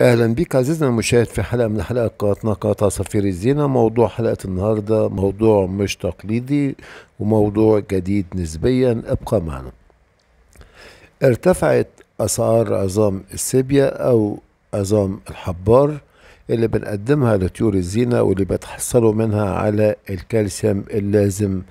اهلا بك عزيزنا المشاهد في حلقه من حلقات قناتنا قناه عصافير الزينه موضوع حلقه النهارده موضوع مش تقليدي وموضوع جديد نسبيا ابقى معنا ارتفعت اسعار عظام السيبيا او عظام الحبار اللي بنقدمها لطيور الزينه واللي بيتحصلوا منها على الكالسيوم اللازم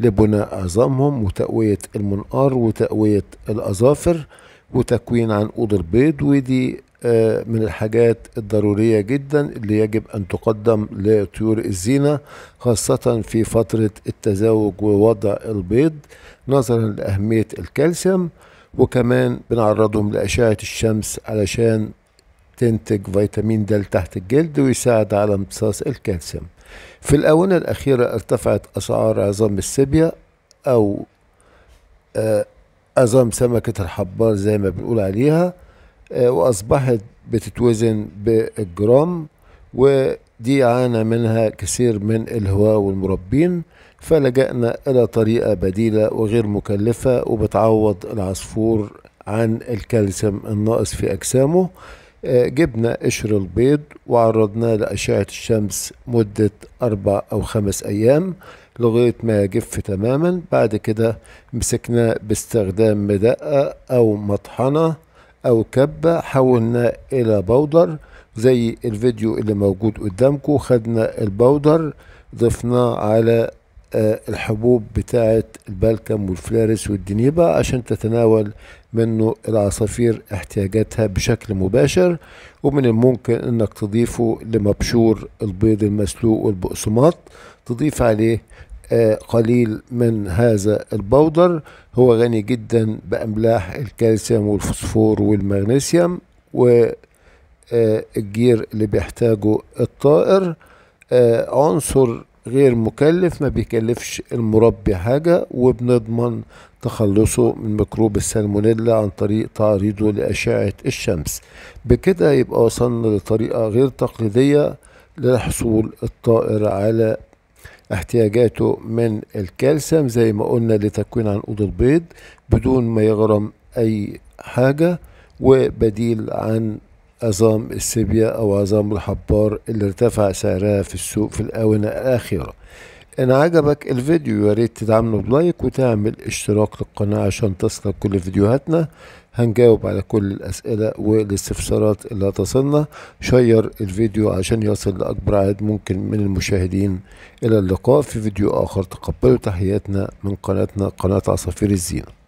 لبناء عظامهم وتقويه المنقار وتقويه الاظافر وتكوين عنقود البيض ودي آه، من الحاجات الضرورية جدا اللي يجب أن تقدم لطيور الزينة خاصة في فترة التزاوج ووضع البيض نظرا لأهمية الكالسيوم وكمان بنعرضهم لأشعة الشمس علشان تنتج فيتامين د تحت الجلد ويساعد على امتصاص الكالسيوم في الآونة الأخيرة ارتفعت أسعار عظام السيبيا أو آه، عظام سمكة الحبار زي ما بنقول عليها آه، واصبحت بتتوزن بالجرام ودي عانى منها كثير من الهواة والمربين فلجأنا إلى طريقة بديلة وغير مكلفة وبتعوض العصفور عن الكالسيوم الناقص في أجسامه آه، جبنا قشر البيض وعرضناه لأشعة الشمس مدة أربع أو خمس أيام لغاية ما يجف تماما بعد كده مسكناه باستخدام مدقة أو مطحنة أو كبة حولناه إلى بودر زي الفيديو اللي موجود قدامكم خدنا البودر ضفناه على آه، الحبوب بتاعة البلكم والفلارس والدنيبة عشان تتناول منه العصافير احتياجاتها بشكل مباشر ومن الممكن انك تضيفه لمبشور البيض المسلوق والبقسماط تضيف عليه قليل من هذا البودر هو غني جدا بأملاح الكالسيوم والفوسفور والمغنيسيوم والجير اللي بيحتاجه الطائر آه، عنصر غير مكلف ما بيكلفش المربي حاجة وبنضمن تخلصه من ميكروب السالمونيلا عن طريق تعريضه لأشعة الشمس بكده يبقى وصلنا لطريقة غير تقليدية لحصول الطائر على احتياجاته من الكالسيوم زي ما قلنا لتكوين عنقود البيض بدون ما يغرم أي حاجة وبديل عن عظام السيبيا أو عظام الحبار اللي ارتفع سعرها في السوق في الآونة الأخيرة إن عجبك الفيديو يا ريت تدعمنا بلايك وتعمل اشتراك للقناة عشان تصلك كل فيديوهاتنا هنجاوب على كل الأسئلة والاستفسارات اللي هتصلنا شير الفيديو عشان يصل لأكبر عدد ممكن من المشاهدين إلى اللقاء في فيديو آخر تقبلوا تحياتنا من قناتنا قناة عصافير الزينة